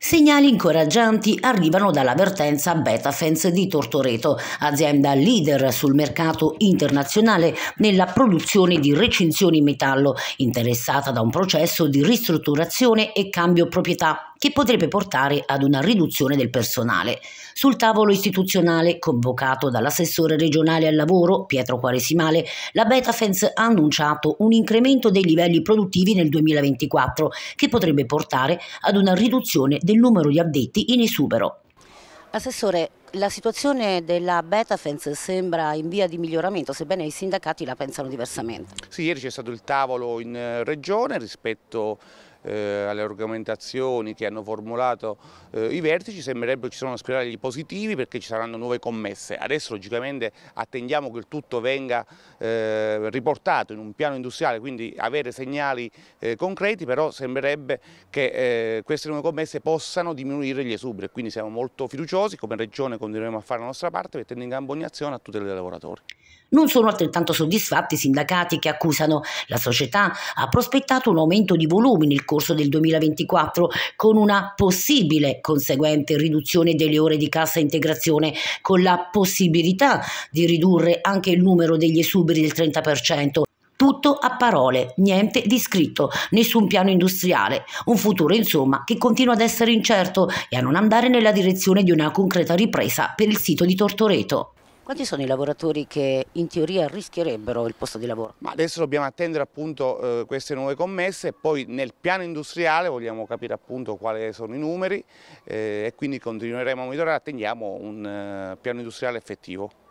Segnali incoraggianti arrivano dall'avvertenza Betafence di Tortoreto, azienda leader sul mercato internazionale nella produzione di recinzioni metallo, interessata da un processo di ristrutturazione e cambio proprietà che potrebbe portare ad una riduzione del personale. Sul tavolo istituzionale, convocato dall'assessore regionale al lavoro, Pietro Quaresimale, la Betafence ha annunciato un incremento dei livelli produttivi nel 2024 che potrebbe portare ad una riduzione del numero di addetti in esubero. Assessore, la situazione della Betafence sembra in via di miglioramento, sebbene i sindacati la pensano diversamente. Sì, ieri c'è stato il tavolo in eh, regione rispetto eh, alle argomentazioni che hanno formulato eh, i vertici, sembrerebbe ci siano spirali positivi perché ci saranno nuove commesse. Adesso logicamente attendiamo che il tutto venga eh, riportato in un piano industriale, quindi avere segnali eh, concreti, però sembrerebbe che eh, queste nuove commesse possano diminuire gli esuberi, quindi siamo molto fiduciosi, come Regione continueremo a fare la nostra parte mettendo in campo ogni azione a tutela dei lavoratori. Non sono altrettanto soddisfatti i sindacati che accusano la società ha prospettato un aumento di volumi nel corso del 2024 con una possibile conseguente riduzione delle ore di cassa integrazione con la possibilità di ridurre anche il numero degli esuberi del 30%. Tutto a parole, niente di scritto, nessun piano industriale, un futuro insomma che continua ad essere incerto e a non andare nella direzione di una concreta ripresa per il sito di Tortoreto. Quanti sono i lavoratori che in teoria rischierebbero il posto di lavoro? Ma adesso dobbiamo attendere appunto eh, queste nuove commesse e poi nel piano industriale vogliamo capire appunto quali sono i numeri eh, e quindi continueremo a monitorare, attendiamo un eh, piano industriale effettivo.